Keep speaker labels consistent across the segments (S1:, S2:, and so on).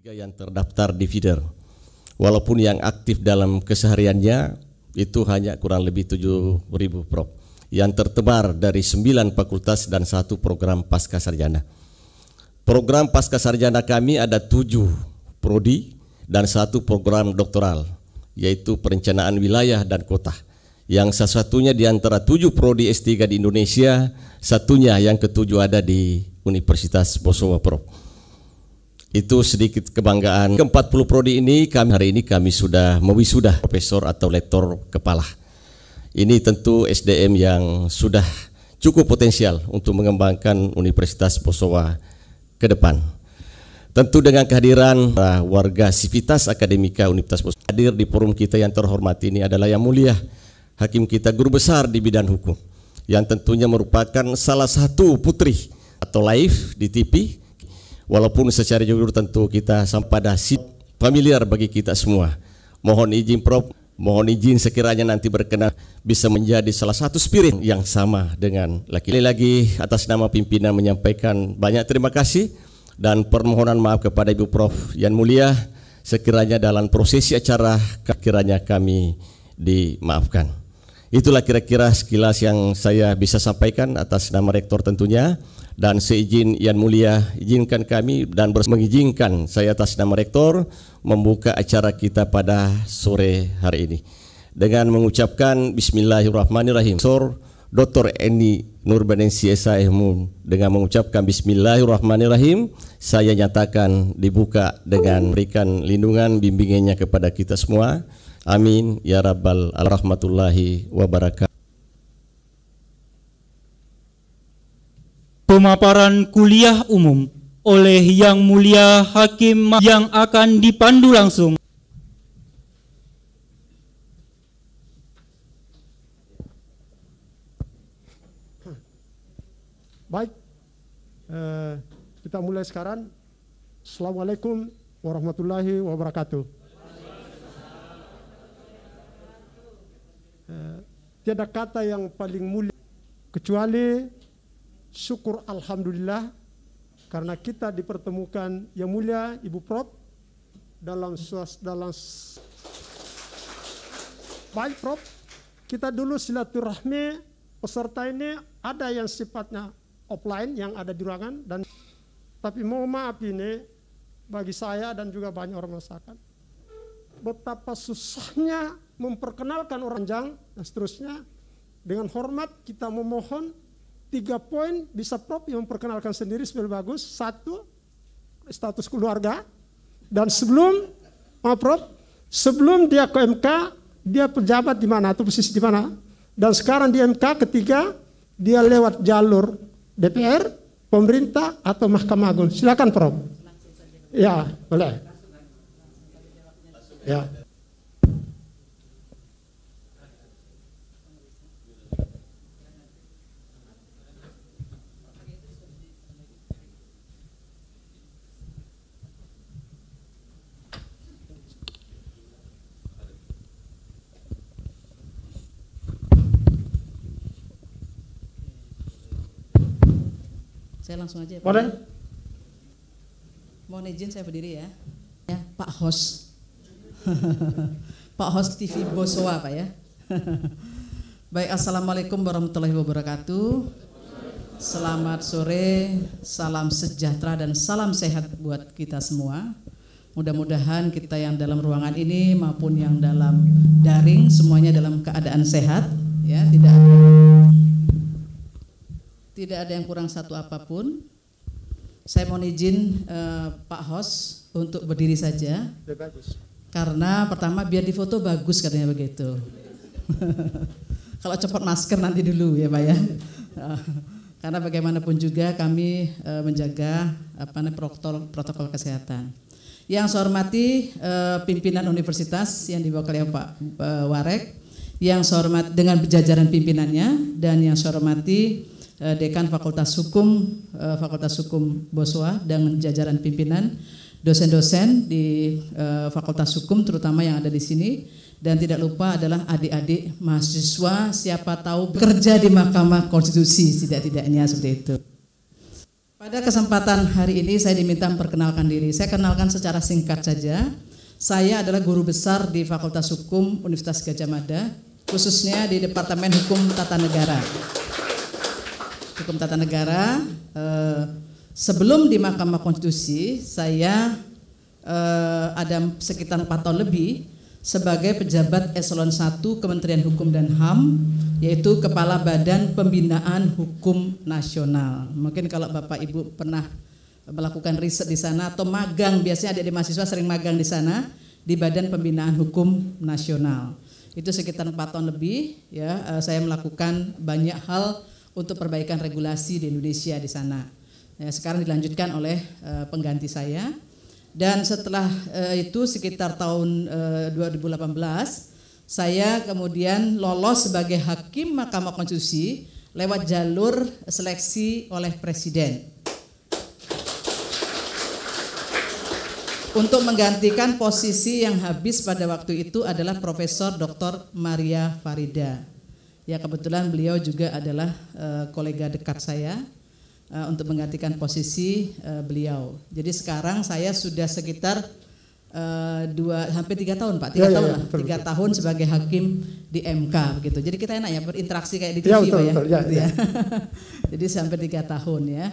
S1: tiga yang terdaftar di feeder. Walaupun yang aktif dalam kesehariannya itu hanya kurang lebih 7.000 prof. yang tertebar dari 9 fakultas dan satu program pasca sarjana. Program pasca sarjana kami ada 7 prodi dan satu program doktoral yaitu perencanaan wilayah dan kota yang salah satunya di antara tujuh prodi S3 di Indonesia, satunya yang ketujuh ada di Universitas Bosowa Prof. Itu sedikit kebanggaan. Ke-40 prodi ini kami hari ini kami sudah mewisuda profesor atau lektor kepala. Ini tentu SDM yang sudah cukup potensial untuk mengembangkan Universitas Posowa ke depan. Tentu dengan kehadiran uh, warga Sivitas Akademika Universitas Posowa hadir di forum kita yang terhormat ini adalah yang mulia hakim kita guru besar di bidang hukum yang tentunya merupakan salah satu putri atau live di TV walaupun secara jujur tentu kita sampai pada familiar bagi kita semua. Mohon izin Prof, mohon izin sekiranya nanti berkenan bisa menjadi salah satu spirit yang sama dengan laki. laki lagi atas nama pimpinan menyampaikan banyak terima kasih dan permohonan maaf kepada Ibu Prof yang mulia sekiranya dalam prosesi acara kiranya kami dimaafkan. Itulah kira-kira sekilas yang saya bisa sampaikan atas nama rektor tentunya dan seizin Yang Mulia izinkan kami dan mengizinkan saya atas nama Rektor membuka acara kita pada sore hari ini dengan mengucapkan Bismillahirrahmanirrahim. Sor Dr. Eni Nurbanen CSIMUM dengan mengucapkan Bismillahirrahmanirrahim saya nyatakan dibuka dengan berikan lindungan bimbingannya kepada kita semua. Amin ya rabbal alrahmatullahi wabarakatuh.
S2: pemaparan kuliah umum oleh Yang Mulia Hakim yang akan dipandu langsung. Baik, eh, kita mulai sekarang. Assalamualaikum warahmatullahi wabarakatuh. Uh, tiada kata yang paling mulia kecuali syukur alhamdulillah karena kita dipertemukan yang mulia Ibu Prof dalam suas dalam baik Prof kita dulu silaturahmi peserta ini ada yang sifatnya offline yang ada di ruangan dan tapi mau maaf ini bagi saya dan juga banyak orang merasakan betapa susahnya memperkenalkan orang jang dan seterusnya dengan hormat kita memohon tiga poin bisa prop yang memperkenalkan sendiri sebelum bagus. Satu, status keluarga. Dan sebelum, maaf prop sebelum dia ke MK, dia pejabat di mana atau posisi di mana. Dan sekarang di MK ketiga, dia lewat jalur DPR, pemerintah, atau Mahkamah Agung. Silakan prop Ya, boleh. Ya.
S3: Saya langsung aja. Ya, Boleh? Mohon izin saya berdiri ya. Ya, Pak Hos. Pak Hos TV Bosowa Pak ya. Baik, Assalamualaikum warahmatullahi wabarakatuh. Selamat sore, salam sejahtera dan salam sehat buat kita semua. Mudah-mudahan kita yang dalam ruangan ini maupun yang dalam daring semuanya dalam keadaan sehat ya, tidak ada tidak ada yang kurang satu apapun. Saya mohon izin eh, Pak Hos untuk berdiri saja. Bagus. Karena pertama biar difoto bagus katanya begitu. Kalau cepat masker nanti dulu ya Pak ya. Karena bagaimanapun juga kami eh, menjaga apa protokol, protokol kesehatan. Yang saya hormati eh, pimpinan universitas yang dibawa oleh Pak eh, Warek, yang saya hormati dengan jajaran pimpinannya dan yang saya hormati Eh, Dekan Fakultas Hukum eh, Fakultas Hukum Boswa dan jajaran pimpinan dosen-dosen di eh, Fakultas Hukum terutama yang ada di sini dan tidak lupa adalah adik-adik mahasiswa siapa tahu bekerja di Mahkamah Konstitusi tidak-tidaknya seperti itu. Pada kesempatan hari ini saya diminta memperkenalkan diri. Saya kenalkan secara singkat saja. Saya adalah guru besar di Fakultas Hukum Universitas Gajah Mada, khususnya di Departemen Hukum Tata Negara. Hukum Tata Negara. Eh, sebelum di Mahkamah Konstitusi, saya eh, ada sekitar 4 tahun lebih sebagai pejabat eselon 1 Kementerian Hukum dan HAM, yaitu Kepala Badan Pembinaan Hukum Nasional. Mungkin kalau Bapak Ibu pernah melakukan riset di sana atau magang, biasanya ada di mahasiswa sering magang di sana di Badan Pembinaan Hukum Nasional. Itu sekitar 4 tahun lebih ya eh, saya melakukan banyak hal untuk perbaikan regulasi di Indonesia di sana. Ya, sekarang dilanjutkan oleh uh, pengganti saya. Dan setelah uh, itu sekitar tahun uh, eh, 2018 saya kemudian lolos sebagai hakim Mahkamah Konstitusi lewat jalur seleksi oleh presiden. Untuk menggantikan posisi yang habis pada waktu itu adalah Profesor Dr. Maria Farida. Ya kebetulan beliau juga adalah uh, kolega dekat saya uh, untuk menggantikan posisi uh, beliau. Jadi sekarang saya sudah sekitar uh, dua hampir tiga tahun pak, tiga ya, ya tahun ya, lah, tiga tahun sebagai hakim di MK begitu. Jadi kita enak ya berinteraksi kayak di TV ya, betul, pak ya. Betul, ya, gitu ya. ya. Jadi sampai tiga tahun ya.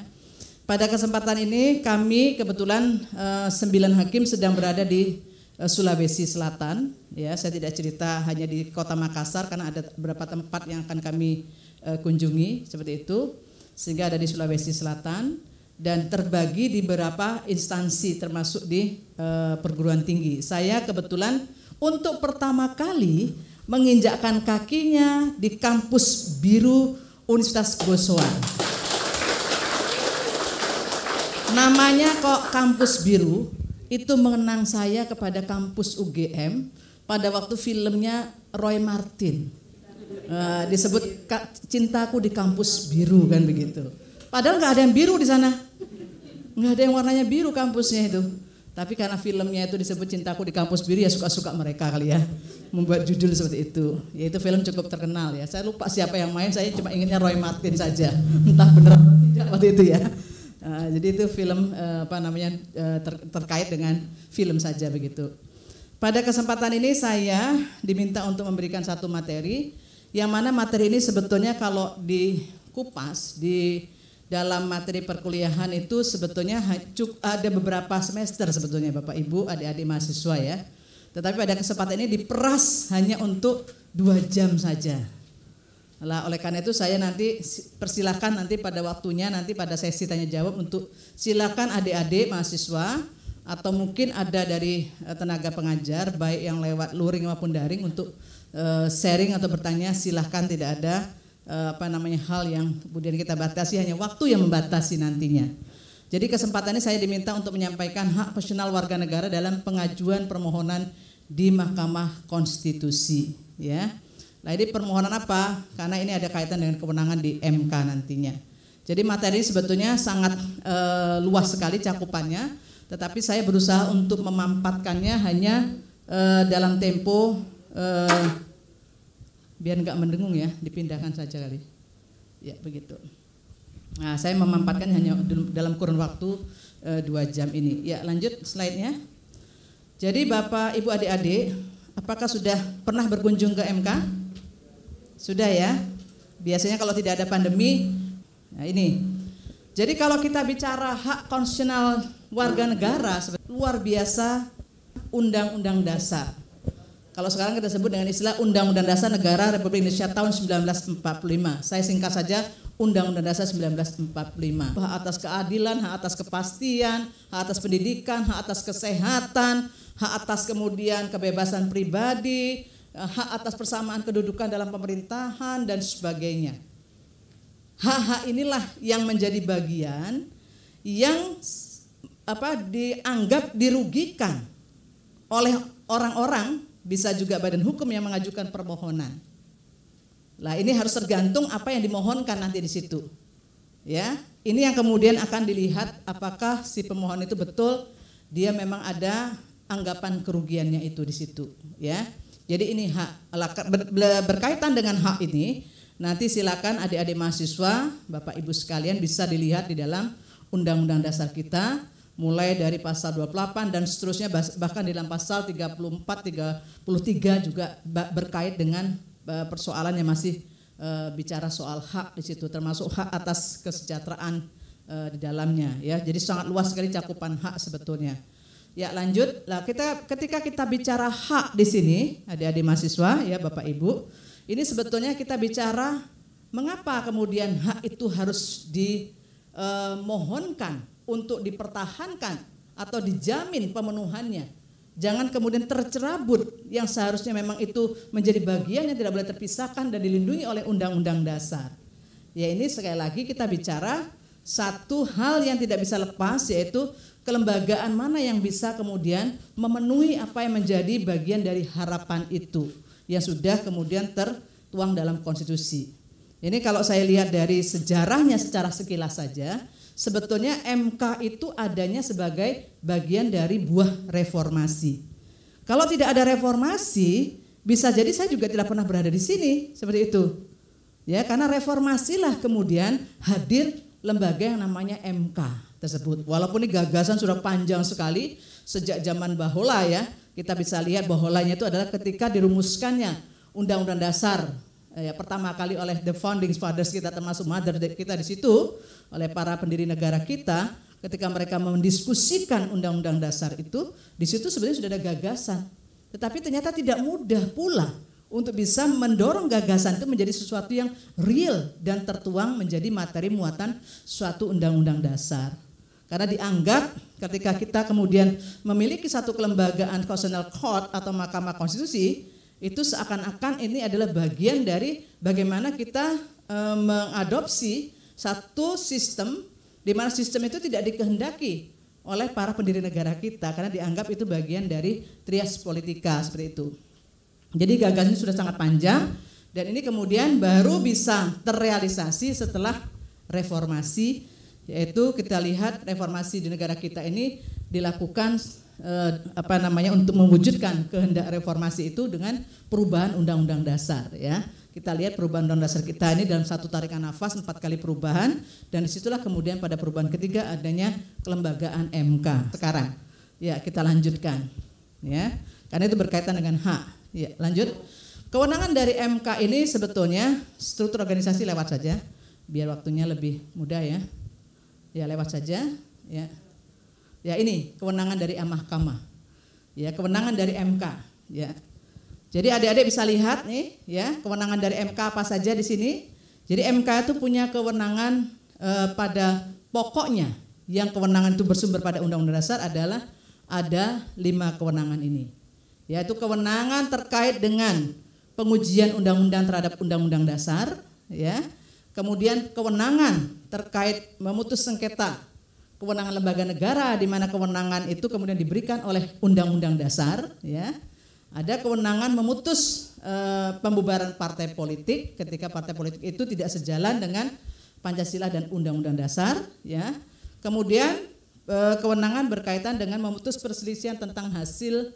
S3: Pada kesempatan ini kami kebetulan uh, sembilan hakim sedang berada di Eh, Sulawesi Selatan ya saya tidak cerita hanya di kota Makassar karena ada beberapa tempat yang akan kami eh, kunjungi seperti itu sehingga ada di Sulawesi Selatan dan terbagi di beberapa instansi termasuk di uh, perguruan tinggi saya kebetulan untuk pertama kali menginjakkan kakinya di kampus biru Universitas Gosoa namanya kok kampus biru itu mengenang saya kepada kampus UGM pada waktu filmnya Roy Martin. Uh, disebut cintaku di kampus biru kan begitu. Padahal nggak ada yang biru di sana, nggak ada yang warnanya biru kampusnya itu. Tapi karena filmnya itu disebut Cintaku di Kampus Biru ya suka-suka mereka kali ya membuat judul seperti itu. Yaitu film cukup terkenal ya. Saya lupa siapa yang main, saya cuma ingatnya Roy Martin saja. Entah benar tidak waktu itu ya. Eh, jadi itu film uh, apa namanya uh, ter terkait dengan film saja begitu. Pada kesempatan ini saya diminta untuk memberikan satu materi yang mana materi ini sebetulnya kalau dikupas di dalam materi perkuliahan itu sebetulnya ada beberapa semester sebetulnya Bapak Ibu, adik-adik mahasiswa ya. Tetapi pada kesempatan ini diperas hanya untuk dua jam saja. Nah, oleh karena itu saya nanti persilahkan nanti pada waktunya nanti pada sesi tanya jawab untuk silakan adik-adik mahasiswa atau mungkin ada dari eh, tenaga pengajar baik yang lewat luring maupun daring untuk eh, sharing atau bertanya silahkan tidak ada eh, apa namanya hal yang kemudian kita batasi hanya waktu yang membatasi nantinya. Jadi kesempatan ini saya diminta untuk menyampaikan hak personal warga negara dalam pengajuan permohonan di Mahkamah Konstitusi, ya. Nah ini permohonan apa? Karena ini ada kaitan dengan kewenangan di MK nantinya. Jadi materi sebetulnya sangat e, luas sekali cakupannya, tetapi saya berusaha untuk memampatkannya hanya e, dalam tempo e, biar nggak mendengung ya, dipindahkan saja kali. Ya begitu. Nah saya memampatkan hanya dalam kurun waktu e, dua jam ini. Ya lanjut slide-nya. Jadi Bapak Ibu adik-adik, apakah sudah pernah berkunjung ke MK? Sudah ya. Biasanya kalau tidak ada pandemi, nah ini. Jadi kalau kita bicara hak konstitusional warga negara, luar biasa Undang-Undang Dasar. Kalau sekarang kita sebut dengan istilah Undang-Undang Dasar Negara Republik Indonesia tahun 1945. Saya singkat saja Undang-Undang Dasar 1945. Hak atas keadilan, hak atas kepastian, hak atas pendidikan, hak atas kesehatan, hak atas kemudian kebebasan pribadi, Eh, hak atas persamaan kedudukan dalam pemerintahan dan sebagainya. Hak-hak inilah yang menjadi bagian yang apa dianggap dirugikan oleh orang-orang bisa juga badan hukum yang mengajukan permohonan. Lah ini harus tergantung apa yang dimohonkan nanti di situ. Ya, ini yang kemudian akan dilihat apakah si pemohon itu betul dia memang ada anggapan kerugiannya itu di situ ya. Jadi ini hak berkaitan dengan hak ini nanti silakan adik-adik mahasiswa, Bapak Ibu sekalian bisa dilihat di dalam Undang-Undang Dasar kita mulai dari pasal 28 dan seterusnya bahkan di dalam pasal 34 33 juga berkait dengan e, persoalan yang masih e, bicara soal hak di situ termasuk hak atas kesejahteraan e, di dalamnya ya. Jadi sangat luas sekali cakupan hak sebetulnya. Ya lanjut. Lah kita ketika kita bicara hak di sini, adik-adik mahasiswa, ya Bapak Ibu, ini sebetulnya kita bicara mengapa kemudian hak itu harus dimohonkan eh, untuk dipertahankan atau dijamin pemenuhannya. Jangan kemudian tercerabut yang seharusnya memang itu menjadi bagian yang tidak boleh terpisahkan dan dilindungi oleh undang-undang dasar. Ya ini sekali lagi kita bicara satu hal yang tidak bisa lepas yaitu kelembagaan mana yang bisa kemudian memenuhi apa yang menjadi bagian dari harapan itu yang sudah kemudian tertuang dalam konstitusi. Ini kalau saya lihat dari sejarahnya secara sekilas saja, sebetulnya MK itu adanya sebagai bagian dari buah reformasi. Kalau tidak ada reformasi, bisa jadi saya juga tidak pernah berada di sini seperti itu. Ya, karena reformasilah kemudian hadir lembaga yang namanya MK tersebut. Walaupun ini gagasan sudah panjang sekali sejak zaman Bahola ya, kita bisa lihat Baholanya itu adalah ketika dirumuskannya Undang-Undang Dasar eh, ya, pertama kali oleh the founding fathers kita termasuk mother kita di situ oleh para pendiri negara kita ketika mereka mendiskusikan Undang-Undang Dasar itu di situ sebenarnya sudah ada gagasan tetapi ternyata tidak mudah pula untuk bisa mendorong gagasan itu menjadi sesuatu yang real dan tertuang menjadi materi muatan suatu undang-undang dasar. Karena dianggap ketika kita kemudian memiliki satu kelembagaan constitutional court atau mahkamah konstitusi, itu seakan-akan ini adalah bagian dari bagaimana kita e, mengadopsi satu sistem di mana sistem itu tidak dikehendaki oleh para pendiri negara kita karena dianggap itu bagian dari trias politika seperti itu. Jadi gagasan sudah sangat panjang dan ini kemudian baru bisa terrealisasi setelah reformasi yaitu kita lihat reformasi di negara kita ini dilakukan eh, apa namanya untuk mewujudkan kehendak reformasi itu dengan perubahan undang-undang dasar ya kita lihat perubahan undang dasar kita ini dalam satu tarikan nafas empat kali perubahan dan disitulah kemudian pada perubahan ketiga adanya kelembagaan MK sekarang ya kita lanjutkan ya karena itu berkaitan dengan hak ya lanjut kewenangan dari MK ini sebetulnya struktur organisasi lewat saja biar waktunya lebih mudah ya ya lewat saja ya ya ini kewenangan dari mahkamah ya kewenangan dari MK ya jadi adik-adik bisa lihat nih ya kewenangan dari MK apa saja di sini jadi MK itu punya kewenangan eh, pada pokoknya yang kewenangan itu bersumber pada Undang-Undang Dasar adalah ada lima kewenangan ini yaitu kewenangan terkait dengan pengujian undang-undang terhadap Undang-Undang Dasar ya Kemudian kewenangan terkait memutus sengketa, kewenangan lembaga negara di mana kewenangan itu kemudian diberikan oleh undang-undang dasar, ya. Ada kewenangan memutus e, pembubaran partai politik ketika partai politik itu tidak sejalan dengan Pancasila dan undang-undang dasar, ya. Kemudian e, kewenangan berkaitan dengan memutus perselisihan tentang hasil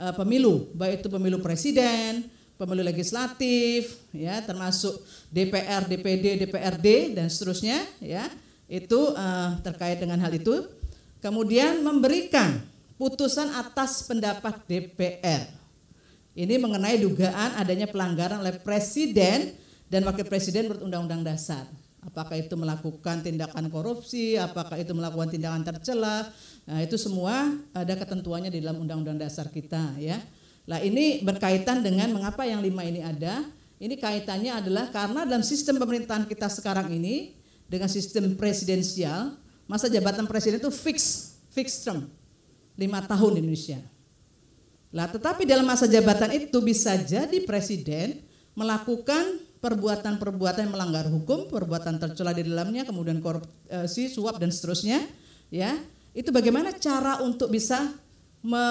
S3: e, pemilu, baik itu pemilu presiden, pemilu legislatif, ya termasuk DPR, DPD, DPRD dan seterusnya, ya itu uh, terkait dengan hal itu. Kemudian memberikan putusan atas pendapat DPR. Ini mengenai dugaan adanya pelanggaran oleh Presiden dan Wakil Presiden menurut Undang-Undang Dasar. Apakah itu melakukan tindakan korupsi, apakah itu melakukan tindakan tercela, nah, itu semua ada ketentuannya di dalam Undang-Undang Dasar kita, ya. Nah ini berkaitan dengan mengapa yang lima ini ada. Ini kaitannya adalah karena dalam sistem pemerintahan kita sekarang ini dengan sistem presidensial, masa jabatan presiden itu fix, fix term, lima tahun di Indonesia. Lah tetapi dalam masa jabatan itu bisa jadi presiden melakukan perbuatan-perbuatan yang melanggar hukum, perbuatan tercela di dalamnya, kemudian korupsi, suap dan seterusnya, ya. Itu bagaimana cara untuk bisa me,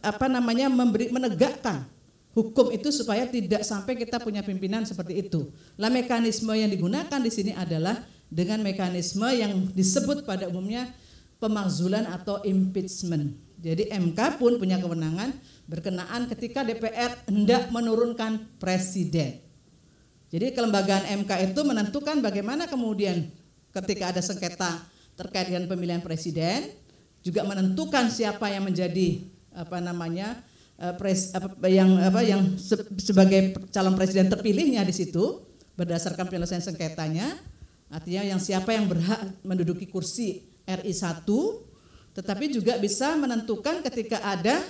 S3: apa namanya memberi menegakkan hukum itu supaya tidak sampai kita punya pimpinan seperti itu. Lah mekanisme yang digunakan di sini adalah dengan mekanisme yang disebut pada umumnya pemakzulan atau impeachment. Jadi MK pun punya kewenangan berkenaan ketika DPR hendak menurunkan presiden. Jadi kelembagaan MK itu menentukan bagaimana kemudian ketika ada sengketa terkait dengan pemilihan presiden, juga menentukan siapa yang menjadi apa namanya eh, pres, apa, yang apa yang se, sebagai calon presiden terpilihnya di situ berdasarkan penyelesaian sengketanya artinya yang siapa yang berhak menduduki kursi RI 1 tetapi juga bisa menentukan ketika ada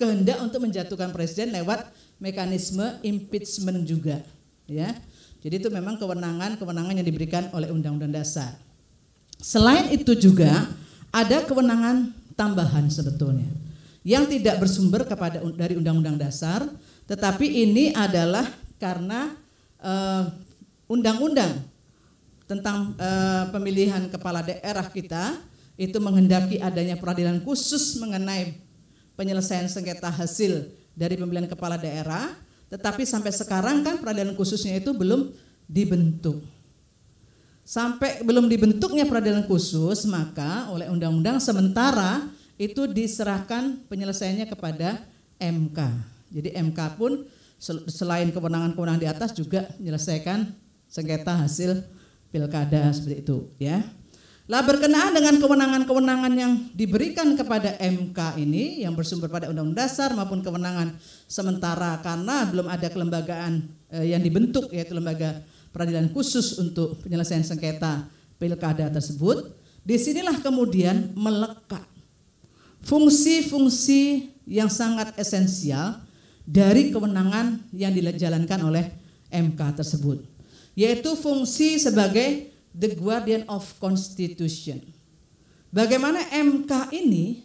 S3: kehendak untuk menjatuhkan presiden lewat mekanisme impeachment juga ya jadi itu memang kewenangan kewenangan yang diberikan oleh undang-undang dasar selain itu juga ada kewenangan tambahan sebetulnya yang tidak bersumber kepada dari Undang-Undang Dasar, tetapi ini adalah karena eh, Undang-Undang uh, tentang uh, pemilihan kepala daerah kita itu menghendaki adanya peradilan khusus mengenai penyelesaian sengketa hasil dari pemilihan kepala daerah, tetapi sampai sekarang kan peradilan khususnya itu belum dibentuk. Sampai belum dibentuknya peradilan khusus, maka oleh undang-undang sementara itu diserahkan penyelesaiannya kepada MK. Jadi MK pun selain kewenangan-kewenangan di atas juga menyelesaikan sengketa hasil pilkada seperti itu ya. Lah berkenaan dengan kewenangan-kewenangan yang diberikan kepada MK ini yang bersumber pada Undang-Undang Dasar maupun kewenangan sementara karena belum ada kelembagaan eh, yang dibentuk yaitu lembaga peradilan khusus untuk penyelesaian sengketa pilkada tersebut, disinilah kemudian melekat fungsi-fungsi yang sangat esensial dari kewenangan yang dijalankan oleh MK tersebut, yaitu fungsi sebagai the guardian of constitution. Bagaimana MK ini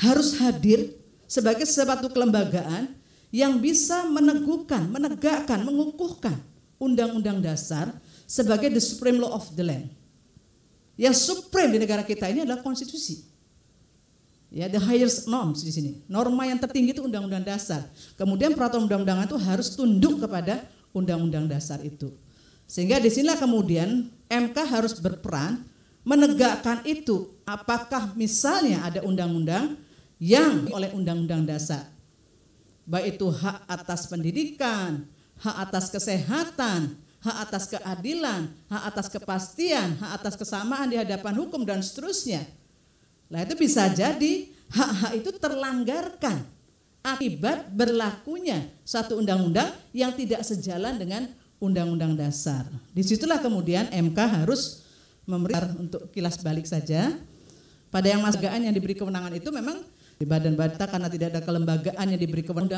S3: harus hadir sebagai sebatu kelembagaan yang bisa meneguhkan, menegakkan, mengukuhkan Undang-Undang Dasar sebagai the supreme law of the land. Yang supreme di negara kita ini adalah konstitusi. Ya, the highest norms di sini. Norma yang tertinggi itu undang-undang dasar. Kemudian peraturan undang-undangan itu harus tunduk kepada undang-undang dasar itu. Sehingga di disinilah kemudian MK harus berperan menegakkan itu. Apakah misalnya ada undang-undang yang oleh undang-undang dasar. Baik itu hak atas pendidikan, hak atas kesehatan, hak atas keadilan, hak atas kepastian, hak atas kesamaan di hadapan hukum dan seterusnya. Nah itu bisa jadi hak-hak itu terlanggarkan akibat berlakunya satu undang-undang yang tidak sejalan dengan undang-undang dasar. Disitulah kemudian MK harus memberi untuk kilas balik saja. Pada yang masgaan yang diberi kewenangan itu memang di badan badan karena tidak ada kelembagaan yang diberi kewenangan